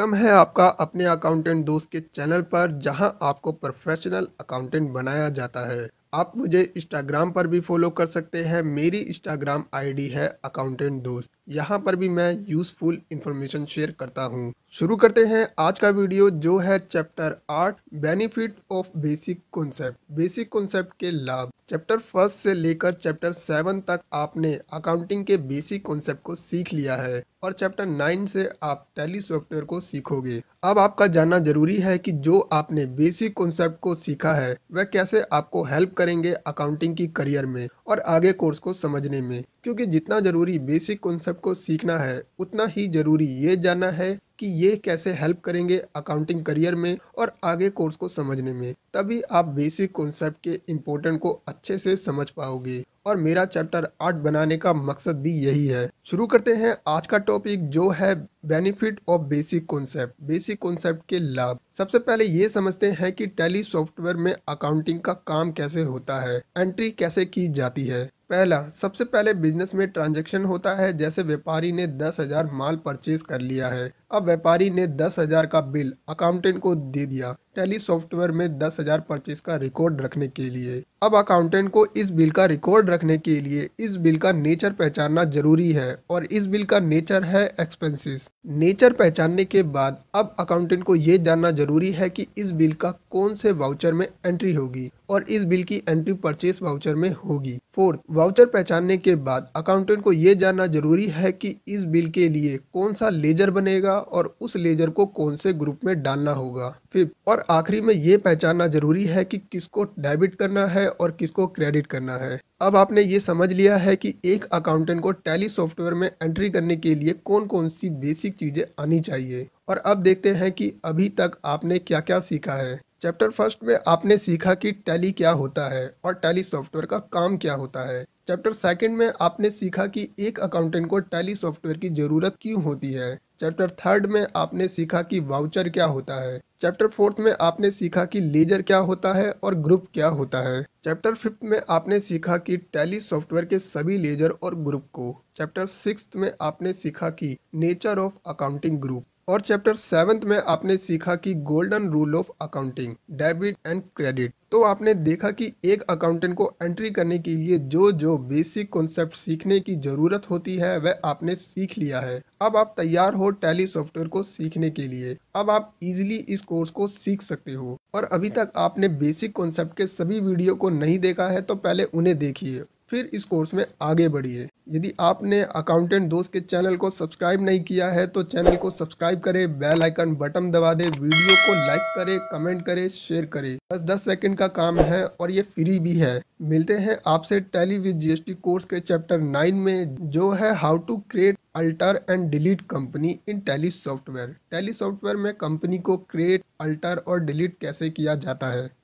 welcome है आपका अपने अकाउंटेंट दोस्त के चैनल पर जहां आपको प्रोफेशनल अकाउंटेंट बनाया जाता है आप मुझे इंस्टाग्राम पर भी फॉलो कर सकते हैं मेरी इंस्टाग्राम आईडी है अकाउंटेंट दोस्त यहाँ पर भी मैं यूजफुल इंफॉर्मेशन शेयर करता हूँ शुरू करते हैं आज का वीडियो जो है चैप्टर आठ benefit of basic concept basic concept के लाभ चैप्टर फर्स्ट से लेकर चैप्टर सेवन तक आपने अकाउंटिंग के बेसिक कॉन्सेप्ट को सीख लिया है और चैप्टर नाइन से आप टैली सॉफ्टवेयर को सीखोगे अब आपका जानना जरूरी है कि जो आपने बेसिक कॉन्सेप्ट को सीखा है वह कैसे आपको हेल्प करेंगे अकाउंटिंग की करियर में और आगे कोर्स को समझने में क्योंकि जितना ज़रूरी बेसिक कॉन्सेप्ट को सीखना है उतना ही ज़रूरी ये जानना है कि ये कैसे हेल्प करेंगे अकाउंटिंग करियर में और आगे कोर्स को समझने में तभी आप बेसिक कॉन्सेप्ट के इम्पोर्टेंट को अच्छे से समझ पाओगे और मेरा चैप्टर आठ बनाने का मकसद भी यही है शुरू करते हैं आज का टॉपिक जो है benefit of basic concept basic concept के लाभ सबसे पहले ये समझते हैं कि टेली सॉफ्टवेयर में अकाउंटिंग का काम कैसे होता है एंट्री कैसे की जाती है पहला सबसे पहले बिजनेस में ट्रांजैक्शन होता है जैसे व्यापारी ने दस हजार माल परचेज कर लिया है अब व्यापारी ने दस हजार का बिल अकाउंटेंट को दे दिया टैली सॉफ्टवेयर में दस हजार परचेज का रिकॉर्ड रखने के लिए अब अकाउंटेंट को इस बिल का रिकॉर्ड रखने के लिए इस बिल का नेचर पहचानना जरूरी है और इस बिल का नेचर है एक्सपेंसेस नेचर पहचानने के बाद अब अकाउंटेंट को ये जानना जरूरी है कि इस बिल का कौन से वाउचर में एंट्री होगी और इस बिल की एंट्री परचेस वाउचर में होगी फोर्थ वाउचर पहचानने के बाद अकाउंटेंट को ये जानना जरूरी है कि इस बिल के लिए कौन सा लेजर बनेगा होगा और उस लेजर को कौन से ग्रुप में डालना होगा फिफ्थ और आखिरी में ये पहचानना जरूरी है कि किसको डेबिट करना है और किसको क्रेडिट करना है अब आपने ये समझ लिया है कि एक अकाउंटेंट को टैली सॉफ्टवेयर में एंट्री करने के लिए कौन कौन सी बेसिक चीज़ें आनी चाहिए और अब देखते हैं कि अभी तक आपने क्या क्या सीखा है चैप्टर फर्स्ट में आपने सीखा कि टैली क्या होता है और टैली सॉफ्टवेयर का काम क्या होता है चैप्टर सेकंड में आपने सीखा कि एक अकाउंटेंट को टैली सॉफ्टवेयर की ज़रूरत क्यों होती है चैप्टर थर्ड में आपने सीखा कि वाउचर क्या होता है चैप्टर फोर्थ में आपने सीखा कि लेजर क्या होता है और ग्रुप क्या होता है चैप्टर फिफ्थ में आपने सीखा कि टैली सॉफ्टवेयर के सभी लेजर और ग्रुप को चैप्टर सिक्स में आपने सीखा कि नेचर ऑफ अकाउंटिंग ग्रुप और चैप्टर सेवन्थ में आपने सीखा कि golden rule of accounting debit and credit तो आपने देखा कि एक अकाउंटेंट को एंट्री करने के लिए जो जो बेसिक कॉन्सेप्ट सीखने की ज़रूरत होती है वह आपने सीख लिया है अब आप तैयार हो टैली सॉफ्टवेयर को सीखने के लिए अब आप इजीली इस कोर्स को सीख सकते हो और अभी तक आपने बेसिक कॉन्सेप्ट के सभी वीडियो को नहीं देखा है तो पहले उन्हें देखिए फिर इस कोर्स में आगे बढ़िए यदि आपने अकाउंटेंट दोस्त के चैनल को सब्सक्राइब नहीं किया है तो चैनल को सब्सक्राइब करें बेल आइकन बटन दबा दें वीडियो को लाइक करें कमेंट करें शेयर करें बस 10 सेकंड का काम है और ये फ्री भी है मिलते हैं आपसे टेलीविज जीएसटी कोर्स के चैप्टर 9 में जो है how to create alter and delete company in Tally software Tally software में कंपनी को क्रिएट अल्टर और डिलीट कैसे किया जाता है